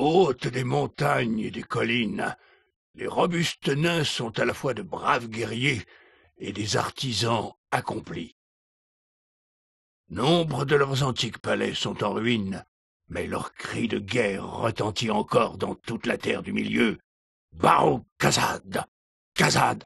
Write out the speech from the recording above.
Hautes des montagnes et des collines, les robustes nains sont à la fois de braves guerriers et des artisans accomplis. Nombre de leurs antiques palais sont en ruine, mais leur cri de guerre retentit encore dans toute la terre du milieu. baro Kazad, Kazad